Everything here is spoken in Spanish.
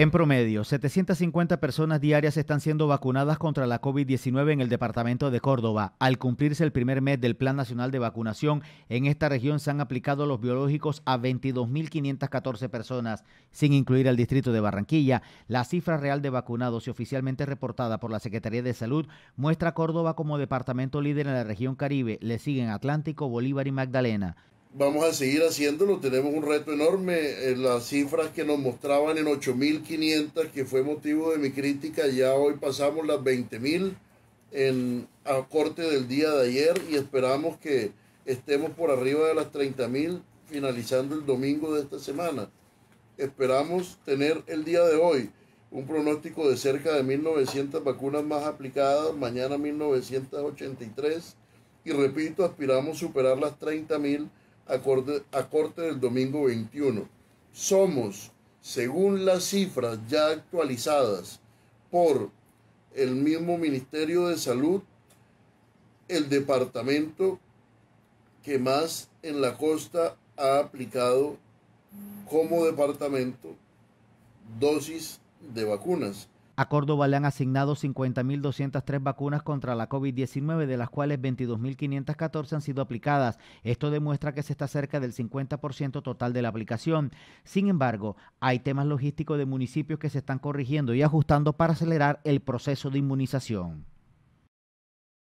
En promedio, 750 personas diarias están siendo vacunadas contra la COVID-19 en el departamento de Córdoba. Al cumplirse el primer mes del Plan Nacional de Vacunación, en esta región se han aplicado los biológicos a 22.514 personas, sin incluir al distrito de Barranquilla. La cifra real de vacunados y oficialmente reportada por la Secretaría de Salud muestra a Córdoba como departamento líder en la región Caribe. Le siguen Atlántico, Bolívar y Magdalena vamos a seguir haciéndolo. Tenemos un reto enorme. Eh, las cifras que nos mostraban en 8.500, que fue motivo de mi crítica, ya hoy pasamos las 20.000 en, a corte del día de ayer y esperamos que estemos por arriba de las 30.000 finalizando el domingo de esta semana. Esperamos tener el día de hoy un pronóstico de cerca de 1.900 vacunas más aplicadas, mañana 1.983 y repito, aspiramos superar las 30.000 a corte, del domingo 21. Somos, según las cifras ya actualizadas por el mismo Ministerio de Salud, el departamento que más en la costa ha aplicado como departamento dosis de vacunas. A Córdoba le han asignado 50.203 vacunas contra la COVID-19, de las cuales 22.514 han sido aplicadas. Esto demuestra que se está cerca del 50% total de la aplicación. Sin embargo, hay temas logísticos de municipios que se están corrigiendo y ajustando para acelerar el proceso de inmunización.